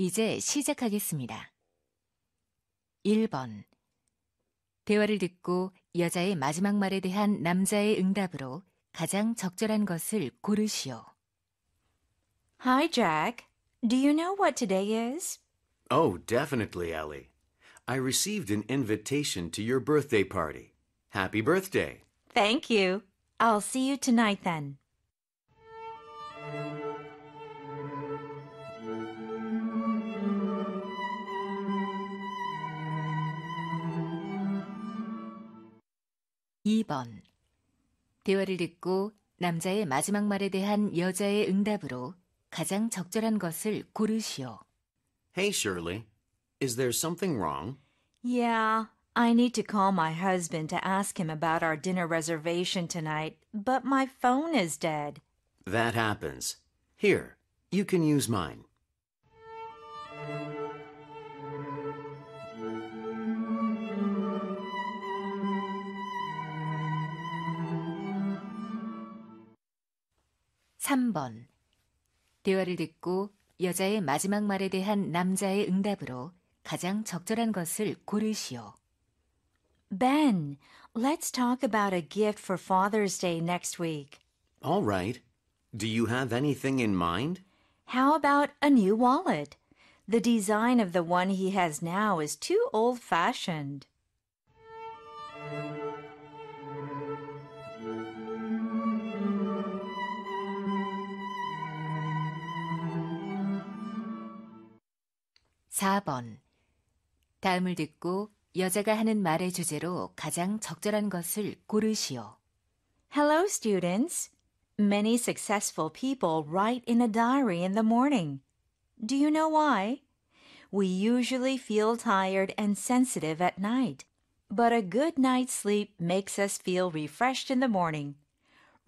이제 시작하겠습니다. 1번. 대화를 듣고 여자의 마지막 말에 대한 남자의 응답으로 가장 적절한 것을 고르시오. Hi, Jack. Do you know what today is? Oh, definitely, Ellie. I received an invitation to your birthday party. Happy birthday. Thank you. I'll see you tonight then. 2번 대화를 듣고 남자의 마지막 말에 대한 여자의 응답으로 가장 적절한 것을 고르시오. Hey, Shirley. Is there something wrong? Yeah, I need to call my husband to ask him about our dinner reservation tonight, but my phone is dead. That happens. Here, you can use mine. 3번. 대화를 듣고 여자의 마지막 말에 대한 남자의 응답으로 가장 적절한 것을 고르시오. Ben, let's talk about a gift for Father's Day next week. All right. Do you have anything in mind? How about a new wallet? The design of the one he has now is too old fashioned. 4번. 다음을 듣고 여자가 하는 말의 주제로 가장 적절한 것을 고르시오. Hello, students. Many successful people write in a diary in the morning. Do you know why? We usually feel tired and sensitive at night, but a good night's sleep makes us feel refreshed in the morning.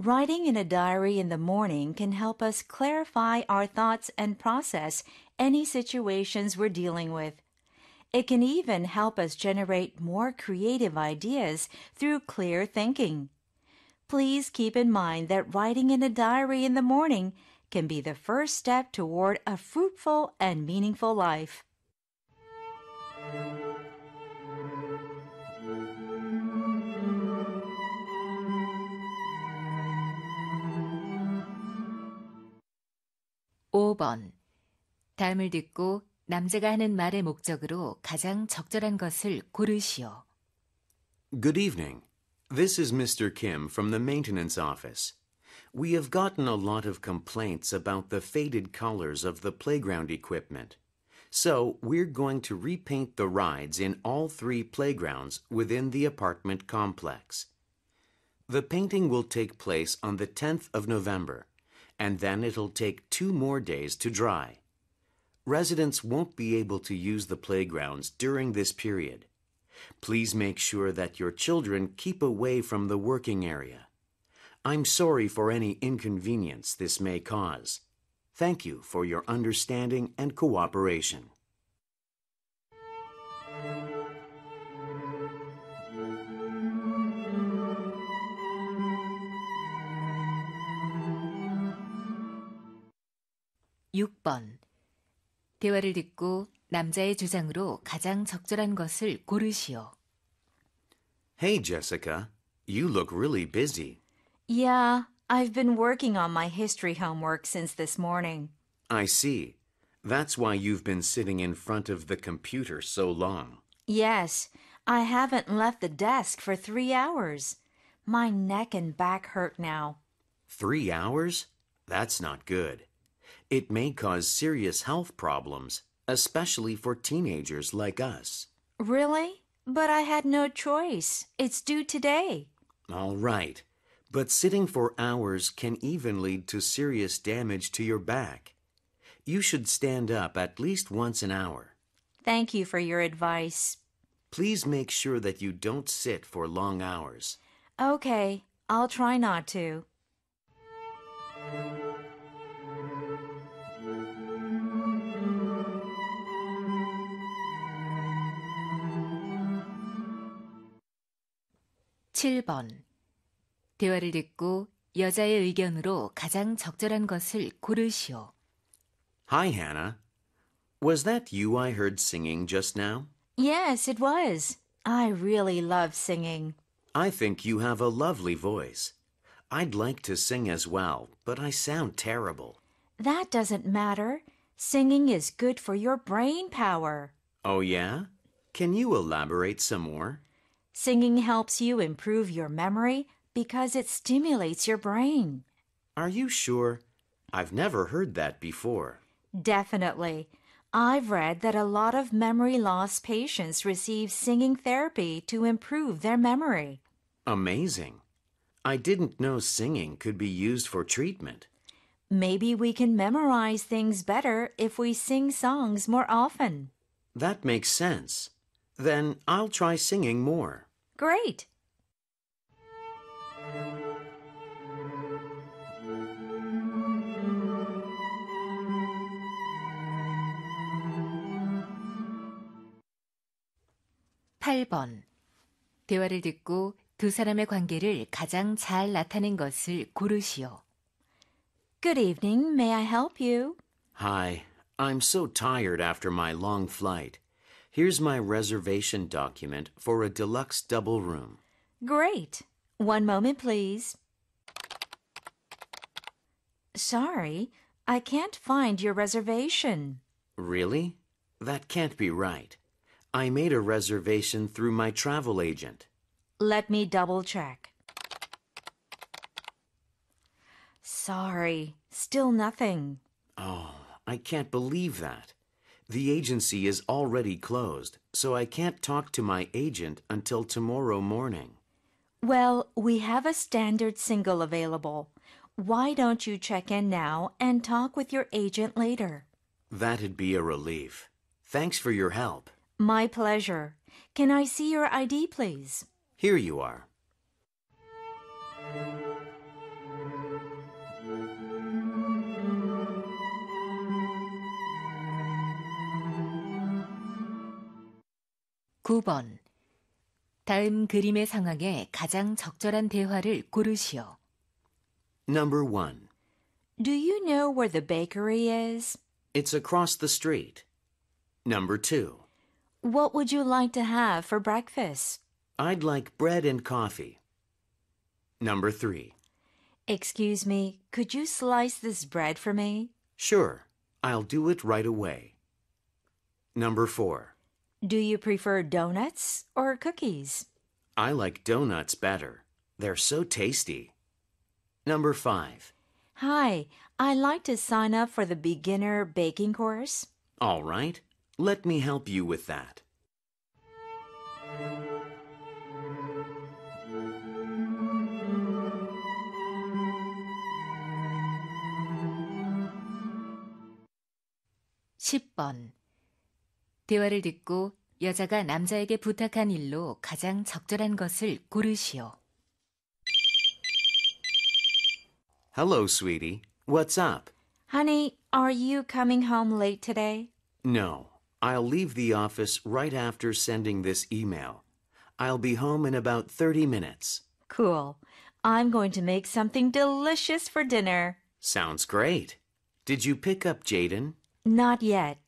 Writing in a diary in the morning can help us clarify our thoughts and process any situations we're dealing with. It can even help us generate more creative ideas through clear thinking. Please keep in mind that writing in a diary in the morning can be the first step toward a fruitful and meaningful life. (5번) 다음을 듣고 남자가 하는 말의 목적으로 가장 적절한 것을 고르시오. Good evening. This is Mr. Kim from the maintenance office. We have gotten a lot of complaints about the faded colors of the playground equipment. So we're going to repaint the rides in all three playgrounds within the apartment complex. The painting will take place on the 10th of November, and then it'll take two more days to dry residents won't be able to use the playgrounds during this period. Please make sure that your children keep away from the working area. I'm sorry for any inconvenience this may cause. Thank you for your understanding and cooperation. Six. 대화를 듣고 남자의 주장으로 가장 적절한 것을 고르시오. Hey Jessica, you look really busy. Yeah, I've been working on my history homework since this morning. I see. That's why you've been sitting in front of the computer so long. Yes, I haven't left the desk for three hours. My neck and back hurt now. Three hours? That's not good. It may cause serious health problems, especially for teenagers like us. Really? But I had no choice. It's due today. All right. But sitting for hours can even lead to serious damage to your back. You should stand up at least once an hour. Thank you for your advice. Please make sure that you don't sit for long hours. Okay, I'll try not to. 7번 대화를 듣고 여자의 의견으로 가장 적절한 것을 고르시오. Hi, Hannah. Was that you I heard singing just now? Yes, it was. I really love singing. I think you have a lovely voice. I'd like to sing as well, but I sound terrible. That doesn't matter. Singing is good for your brain power. Oh, yeah? Can you elaborate some more? Singing helps you improve your memory because it stimulates your brain. Are you sure? I've never heard that before. Definitely. I've read that a lot of memory loss patients receive singing therapy to improve their memory. Amazing. I didn't know singing could be used for treatment. Maybe we can memorize things better if we sing songs more often. That makes sense. Then I'll try singing more. Great. 대화를 듣고 두 사람의 관계를 가장 잘 나타낸 것을 고르시오. Good evening. May I help you? Hi. I'm so tired after my long flight. Here's my reservation document for a deluxe double room. Great. One moment, please. Sorry, I can't find your reservation. Really? That can't be right. I made a reservation through my travel agent. Let me double check. Sorry, still nothing. Oh, I can't believe that. The agency is already closed, so I can't talk to my agent until tomorrow morning. Well, we have a standard single available. Why don't you check in now and talk with your agent later? That'd be a relief. Thanks for your help. My pleasure. Can I see your ID, please? Here you are. 9번. 다음 그림의 상황에 가장 적절한 대화를 고르시오. Number 1. Do you know where the bakery is? It's across the street. Number 2. What would you like to have for breakfast? I'd like bread and coffee. Number 3. Excuse me, could you slice this bread for me? Sure, I'll do it right away. Number 4. Do you prefer donuts or cookies? I like donuts better. They're so tasty. Number five. Hi, I'd like to sign up for the beginner baking course. All right. Let me help you with that. 대화를 듣고 여자가 남자에게 부탁한 일로 가장 적절한 것을 고르시오. Hello, sweetie. What's up? Honey, are you coming home late today? No. I'll leave the office right after sending this email. I'll be home in about 30 minutes. Cool. I'm going to make something delicious for dinner. Sounds great. Did you pick up Jaden? Not yet.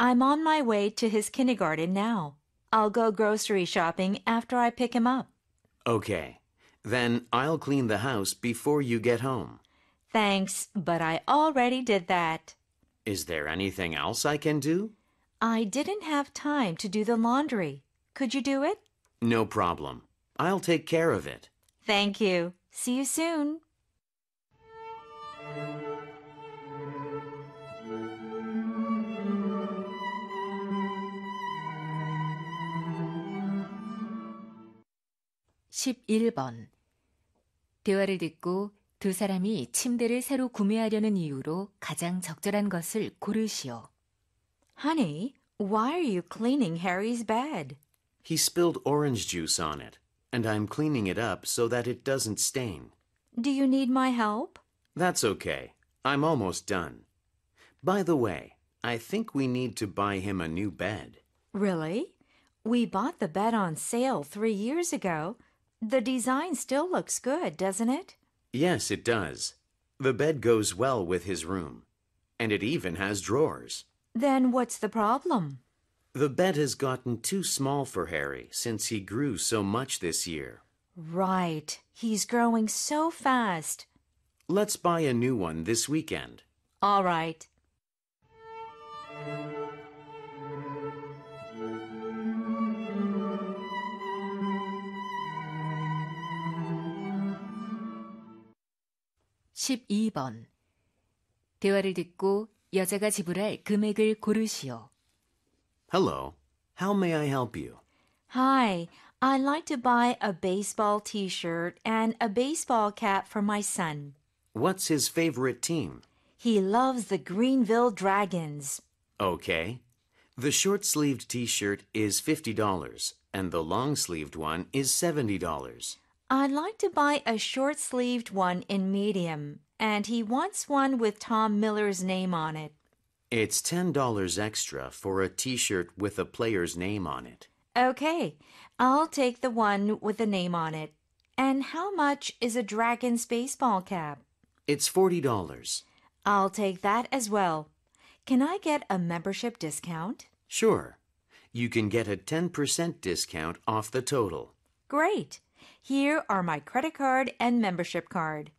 I'm on my way to his kindergarten now. I'll go grocery shopping after I pick him up. Okay. Then I'll clean the house before you get home. Thanks, but I already did that. Is there anything else I can do? I didn't have time to do the laundry. Could you do it? No problem. I'll take care of it. Thank you. See you soon. 11번. 대화를 듣고 두 사람이 침대를 새로 구매하려는 이유로 가장 적절한 것을 고르시오. Honey, why are you cleaning Harry's bed? He spilled orange juice on it, and I'm cleaning it up so that it doesn't stain. Do you need my help? That's okay. I'm almost done. By the way, I think we need to buy him a new bed. Really? We bought the bed on sale three years ago. The design still looks good, doesn't it? Yes, it does. The bed goes well with his room, and it even has drawers. Then what's the problem? The bed has gotten too small for Harry since he grew so much this year. Right. He's growing so fast. Let's buy a new one this weekend. All right. 12번 대화를 듣고 여자가 지불할 금액을 고르시오. Hello. How may I help you? Hi, I'd like to buy a baseball t shirt and a baseball cap for my son. What's his favorite team? He loves the Greenville Dragons. Okay. The short sleeved t shirt is $50, and the long sleeved one is $70. I'd like to buy a short sleeved one in medium, and he wants one with Tom Miller's name on it. It's $10 extra for a t shirt with a player's name on it. Okay, I'll take the one with the name on it. And how much is a Dragon's baseball cap? It's $40. I'll take that as well. Can I get a membership discount? Sure. You can get a 10% discount off the total. Great. Here are my credit card and membership card.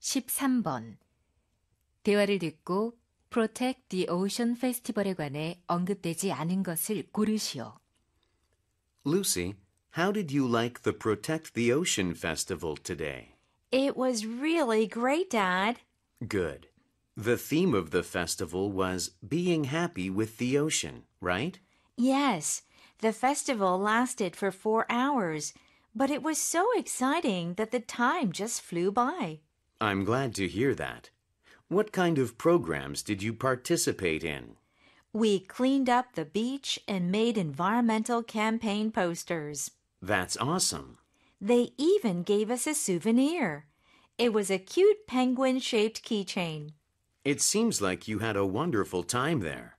(13번) 대화를 듣고 Protect the Ocean Festival에 관해 언급되지 않은 것을 고르시오. Lucy, how did you like the Protect the Ocean Festival today? It was really great, Dad. Good. The theme of the festival was being happy with the ocean, right? Yes. The festival lasted for four hours, but it was so exciting that the time just flew by. I'm glad to hear that. What kind of programs did you participate in? We cleaned up the beach and made environmental campaign posters. That's awesome. They even gave us a souvenir. It was a cute penguin shaped keychain. It seems like you had a wonderful time there.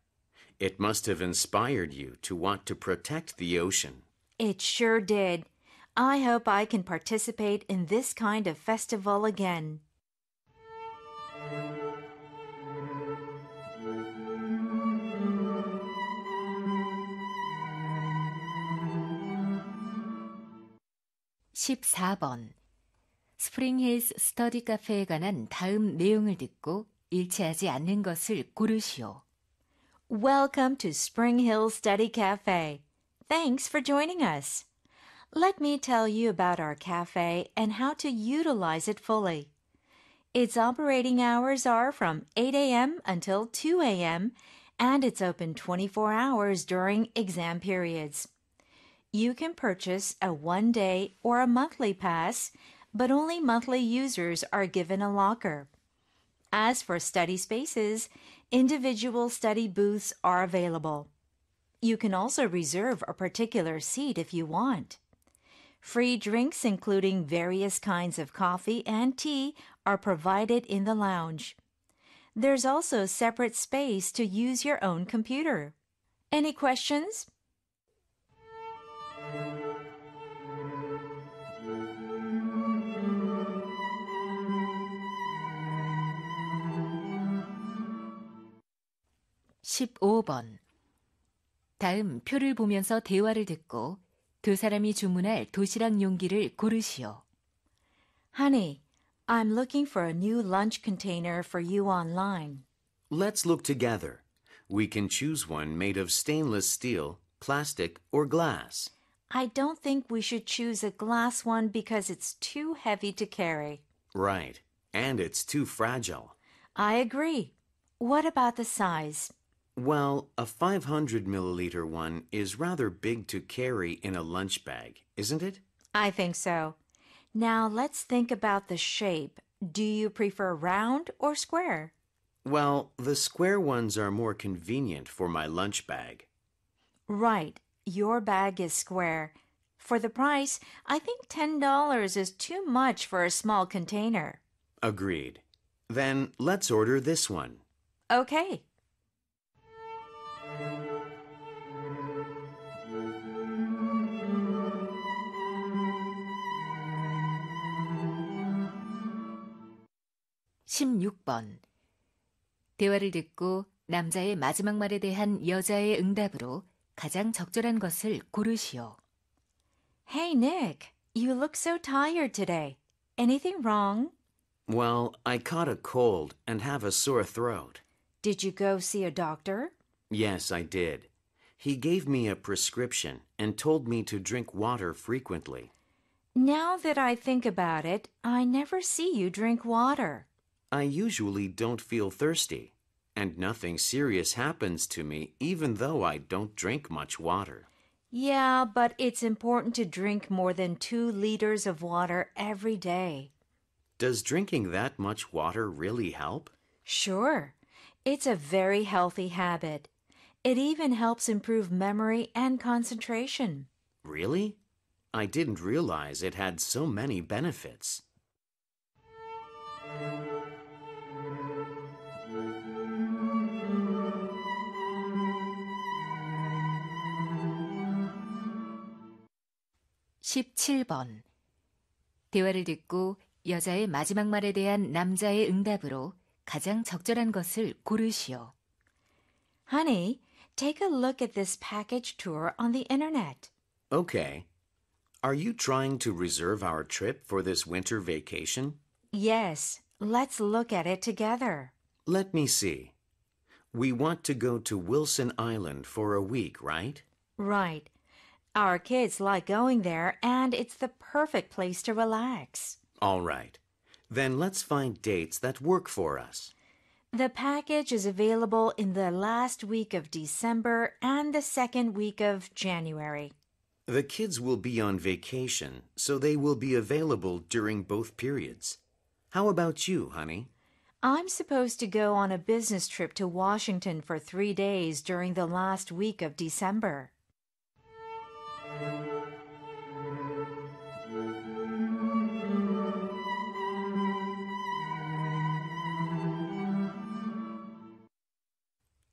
It must have inspired you to want to protect the ocean. It sure did. I hope I can participate in this kind of festival again. 14번 스프링힐스 스터디 카페에 관한 다음 내용을 듣고 일치하지 않는 것을 고르시오. Welcome to Spring Hill Study Cafe. Thanks for joining us. Let me tell you about our cafe and how to utilize it fully. Its operating hours are from 8 a.m. until 2 a.m., and it's open 24 hours during exam periods. You can purchase a one day or a monthly pass, but only monthly users are given a locker. As for study spaces, individual study booths are available. You can also reserve a particular seat if you want. Free drinks, including various kinds of coffee and tea, are provided in the lounge. There's also separate space to use your own computer. Any questions? 15번. 다음 표를 보면서 대화를 듣고 두 사람이 주문할 도시락 용기를 고르시오. Honey, I'm looking for a new lunch container for you online. Let's look together. We can choose one made of stainless steel, plastic, or glass. I don't think we should choose a glass one because it's too heavy to carry. Right. And it's too fragile. I agree. What about the size? Well, a 500 milliliter one is rather big to carry in a lunch bag, isn't it? I think so. Now let's think about the shape. Do you prefer round or square? Well, the square ones are more convenient for my lunch bag. Right, your bag is square. For the price, I think $10 is too much for a small container. Agreed. Then let's order this one. Okay. (16번) 대화를 듣고 남자의 마지막 말에 대한 여자의 응답으로 가장 적절한 것을 고르시오. Hey, Nick. You look so tired today. Anything wrong? Well, I caught a cold and have a sore throat. Did you go see a doctor? Yes, I did. He gave me a prescription and told me to drink water frequently. Now that I think about it, I never see you drink water. I usually don't feel thirsty and nothing serious happens to me even though I don't drink much water. Yeah, but it's important to drink more than two liters of water every day. Does drinking that much water really help? Sure. It's a very healthy habit. It even helps improve memory and concentration. Really? I didn't realize it had so many benefits. 17번. 대화를 듣고 여자의 마지막 말에 대한 남자의 응답으로 가장 적절한 것을 고르시오. Honey, take a look at this package tour on the internet. Okay. Are you trying to reserve our trip for this winter vacation? Yes. Let's look at it together. Let me see. We want to go to Wilson Island for a week, right? Right. Our kids like going there, and it's the perfect place to relax. All right. Then let's find dates that work for us. The package is available in the last week of December and the second week of January. The kids will be on vacation, so they will be available during both periods. How about you, honey? I'm supposed to go on a business trip to Washington for three days during the last week of December.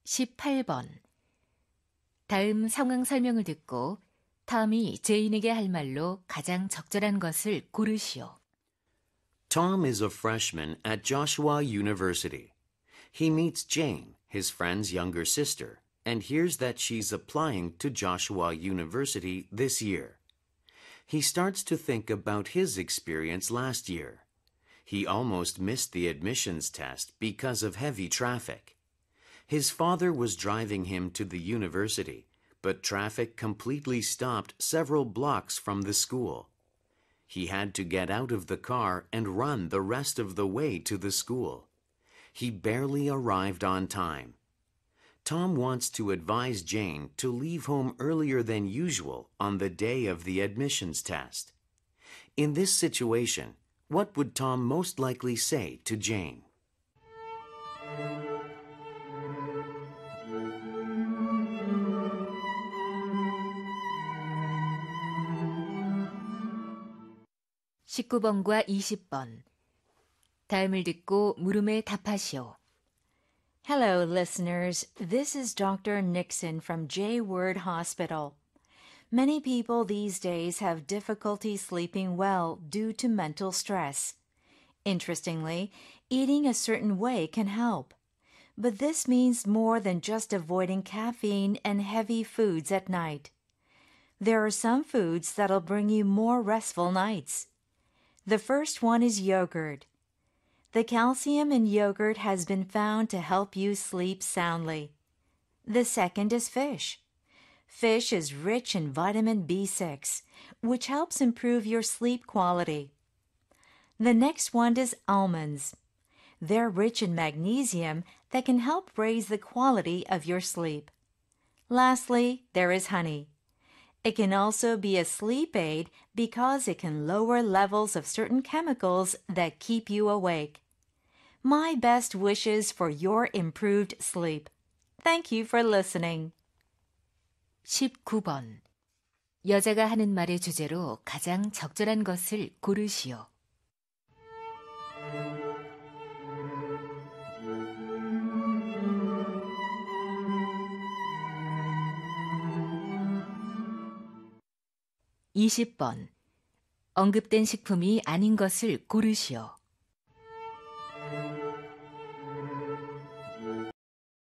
18번 다음 상황 설명을 듣고 탐이 제인에게 할 말로 가장 적절한 것을 고르시오. Tom is a freshman at Joshua University. He meets Jane, his friend's younger sister. and hears that she's applying to Joshua University this year. He starts to think about his experience last year. He almost missed the admissions test because of heavy traffic. His father was driving him to the university, but traffic completely stopped several blocks from the school. He had to get out of the car and run the rest of the way to the school. He barely arrived on time. Tom wants to advise Jane to leave home earlier than usual on the day of the admissions test. In this situation, what would Tom most likely say to Jane? (19번과 20번) 다음을 듣고 물음에 답하시오. Hello, listeners. This is Dr. Nixon from J Word Hospital. Many people these days have difficulty sleeping well due to mental stress. Interestingly, eating a certain way can help. But this means more than just avoiding caffeine and heavy foods at night. There are some foods that'll bring you more restful nights. The first one is yogurt. The calcium in yogurt has been found to help you sleep soundly. The second is fish. Fish is rich in vitamin B6, which helps improve your sleep quality. The next one is almonds. They're rich in magnesium that can help raise the quality of your sleep. Lastly, there is honey. It can also be a sleep aid because it can lower levels of certain chemicals that keep you awake. My best wishes for your improved sleep. Thank you for listening. 19번 여자가 하는 말의 주제로 가장 적절한 것을 고르시오. 20번. 언급된 식품이 아닌 것을 고르시오.